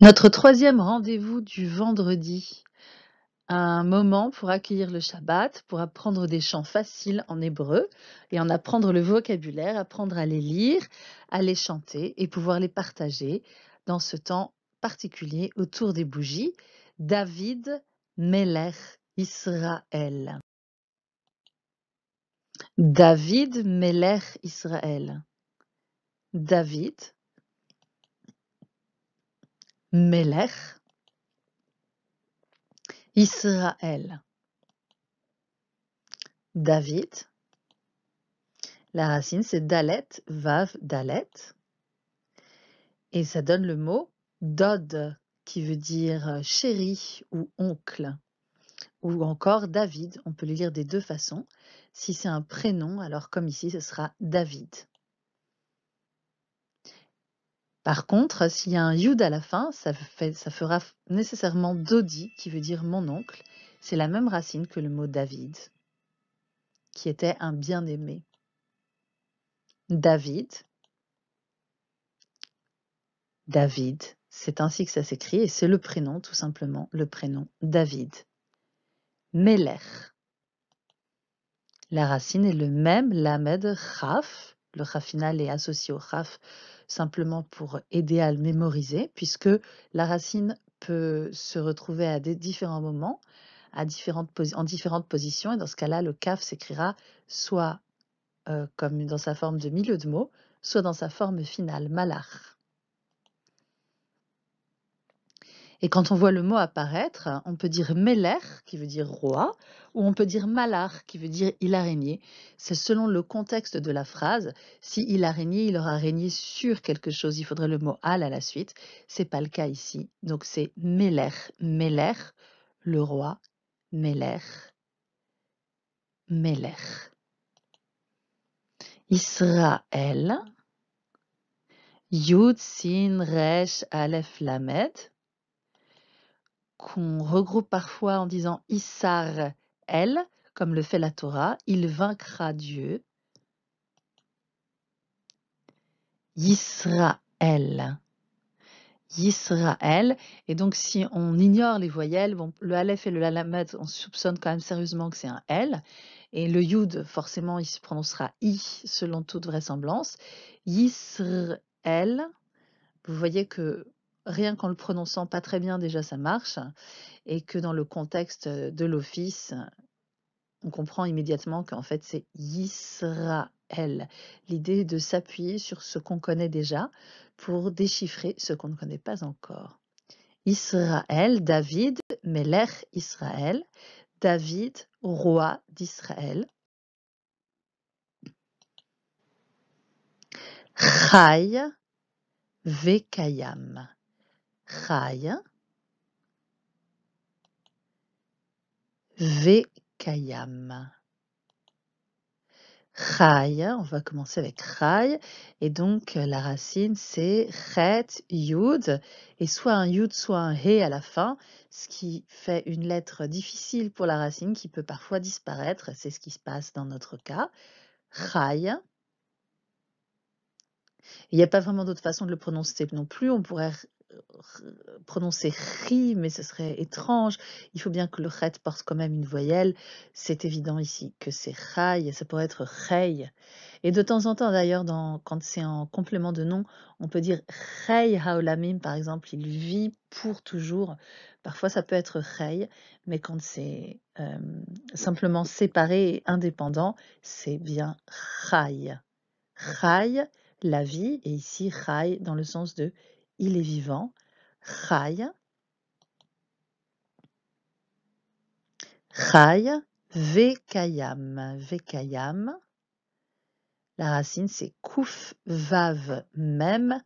Notre troisième rendez-vous du vendredi, un moment pour accueillir le Shabbat, pour apprendre des chants faciles en hébreu et en apprendre le vocabulaire, apprendre à les lire, à les chanter et pouvoir les partager dans ce temps particulier autour des bougies. David Melech Israël. David Melech Israël. David, Melech, Israël, David. La racine, c'est Dalet, Vav, Dalet. Et ça donne le mot Dod, qui veut dire euh, chéri ou oncle. Ou encore David, on peut le lire des deux façons. Si c'est un prénom, alors comme ici, ce sera David. Par contre, s'il y a un yud à la fin, ça, fera nécessairement Dodi, qui veut dire mon oncle. C'est la même racine que le mot David, qui était un bien-aimé. David, David, c'est ainsi que ça s'écrit et c'est le prénom, tout simplement, le prénom David. Meller. La racine est le même, lamed, raf. Le raf est associé au raf simplement pour aider à le mémoriser, puisque la racine peut se retrouver à des différents moments, à différentes en différentes positions, et dans ce cas-là, le CAF s'écrira soit euh, comme dans sa forme de milieu de mot, soit dans sa forme finale, malar. Et quand on voit le mot apparaître, on peut dire Meller, qui veut dire roi, ou on peut dire Malar, qui veut dire il a régné. C'est selon le contexte de la phrase. Si il a régné, il aura régné sur quelque chose. Il faudrait le mot al à la suite. C'est pas le cas ici. Donc c'est Meller, Meller, le roi, Meller, Meller. Israël, Yud, Sin, Resh, Aleph, Lamed qu'on regroupe parfois en disant Issar El, comme le fait la Torah, il vaincra Dieu. Yisraël. Yisraël. Et donc, si on ignore les voyelles, le Aleph et le Lamed, on soupçonne quand même sérieusement que c'est un L. Et le Yud, forcément, il se prononcera I, selon toute vraisemblance. Yisraël. Vous voyez que rien qu'en le prononçant pas très bien déjà ça marche, et que dans le contexte euh, de l'office, on comprend immédiatement qu'en fait c'est Yisraël. L'idée de s'appuyer sur ce qu'on connaît déjà pour déchiffrer ce qu'on ne connaît pas encore. Israël, David, Melech Israël, David, roi d'Israël. Chai Vekayam. Rail, Vekayam. Khay, on va commencer avec Khay, et donc euh, la racine c'est Chet, Yud, et soit un Yud, soit un He à la fin, ce qui fait une lettre difficile pour la racine qui peut parfois disparaître, c'est ce qui se passe dans notre cas. Khay, Il n'y a pas vraiment d'autre façon de le prononcer non plus, on pourrait prononcer ri, mais ce serait étrange. Il faut bien que le ret porte quand même une voyelle. C'est évident ici que c'est rail, ça pourrait être rei. Et de temps en temps, d'ailleurs, quand c'est en complément de nom, on peut dire rei haolamim, par exemple, il vit pour toujours. Parfois, ça peut être rei, mais quand c'est euh, simplement séparé et indépendant, c'est bien rai. Rai, la vie, et ici rai dans le sens de il est vivant, Chai. Chai, Vekayam. Vekayam. La racine, c'est Kouf, Vav, Même.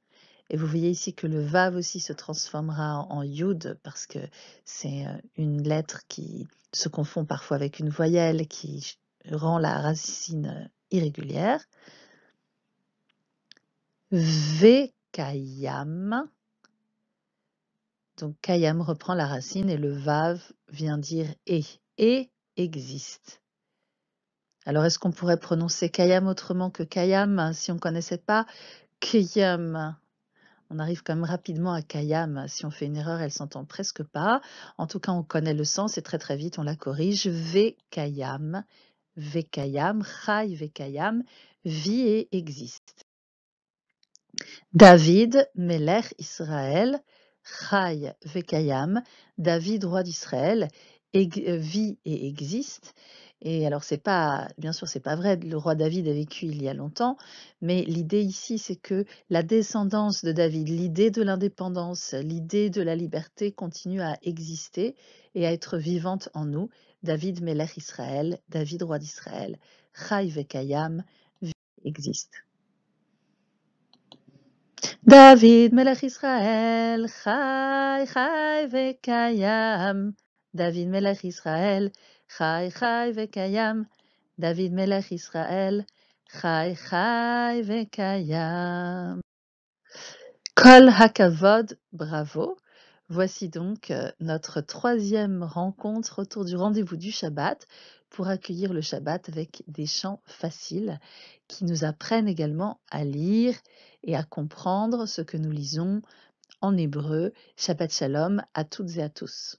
Et vous voyez ici que le Vav aussi se transformera en Yud parce que c'est euh, une lettre qui se confond parfois avec une voyelle qui rend la racine euh, irrégulière. Vekayam. Donc kayam reprend la racine et le vav vient dire et. Et existe. Alors est-ce qu'on pourrait prononcer kayam autrement que kayam hein, si on ne connaissait pas kayam on arrive quand même rapidement à Kayam. Si on fait une erreur, elle s'entend presque pas. En tout cas, on connaît le sens et très très vite, on la corrige. Ve Kayam, Ve Kayam, Chai ve Kayam, Vie et existe. David, Meler, Israël, Chai Vekayam, David, roi d'Israël, euh, vit et existe. Et alors, c'est pas, bien sûr, c'est pas vrai. Le roi David a vécu il y a longtemps, mais l'idée ici, c'est que la descendance de David, l'idée de l'indépendance, l'idée de la liberté continue à exister et à être vivante en nous. David Melech Israël, David roi d'Israël, Chai Vekayam vit existe. David Melech Israël, Chai Chai Vekayam. David Melech Israël, Chai Chai Vekayam. David Melech Israël, Chai Chai Vekayam. Kol Hakavod, bravo. Voici donc euh, notre troisième rencontre autour du rendez-vous du Shabbat pour accueillir le Shabbat avec des chants faciles qui nous apprennent également à lire et à comprendre ce que nous lisons en hébreu. Shabbat Shalom à toutes et à tous.